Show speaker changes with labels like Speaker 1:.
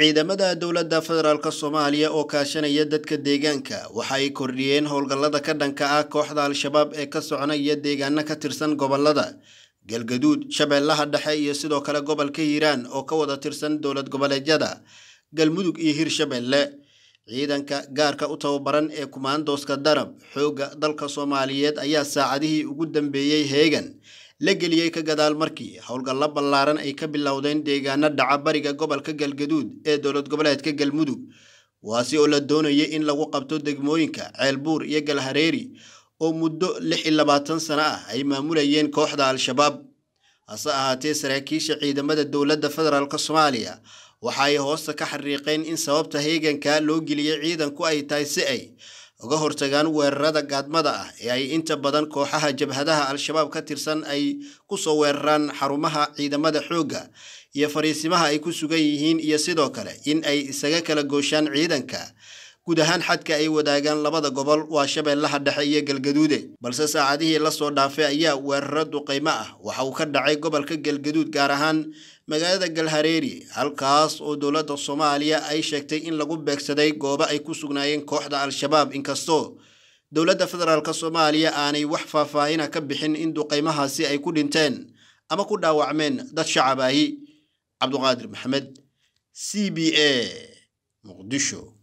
Speaker 1: ciidamada dowladda federaalka soomaaliya oo kaashanaya dadka deegaanka waxa ay kordhiyeen howlgallada ka dhanka ah kooxda al-shabaab ee ka soconaya deegaano ka tirsan gobolada galgaduud shabeellaha dhexe iyo sidoo kale gobolka hiiraan oo ka wada tirsan dowlad goboleedyada galmudug iyo hirshabeelle ciidanka gaarka u tababaran ee kumaandooska darab xoogga dalka soomaaliyeed ayaa saacadihii ugu dambeeyey heegan la geliyey ka gadaal markii howlgallo ballaaran ay ka bilowdeen deegaano dhaca bariga gobolka galgaduud ee dowlad goboleedka galmudug waasi oo la doonayay in lagu qabto degmooyinka ceelbuur iyo galhareeri oo muddo lix iyo labaatan sano ah ay maamulayeen kooxda al-shabaab hase ahaatee saraakiisha ciidamada dowladda federaalk soomaaliya waxa ay hoosta ka xariiqeen in sababta heeganka loo geliyay ciidanku ay tahay si ay uga hortagaan weerarada gaadmada ah ee ay inta badan kooxaha jabhadaha al-shabaab ka tirsan ay ku soo weeraraan xarumaha ciidamada xoogga iyo fariisimaha ay ku sugan yihiin iyo sidoo kale in ay isaga kala gooshaan ciidanka guud ahaan xadka ay wadaagaan labada gobol waa shabeellaha dhexe iyo galgaduude balse saacadihii la soo dhaafay ayaa weeraro duqaymo ah waxa uu ka dhacay gobolka galgaduud gaar ahaan magaalada galhareeri halkaas oo dowladda soomaaliya ay sheegtay in lagu beegsaday goobo ay ku sugnaayeen kooxda al-shabaab inkastoo dowladda federaalka soomaaliya aanay wax faahfaahina ka bixin in duqaymahaasi ay ku dhinteen ama ku dhaawacmeen dad shacab ahi cabduqaadir maxamed c b a muqdisho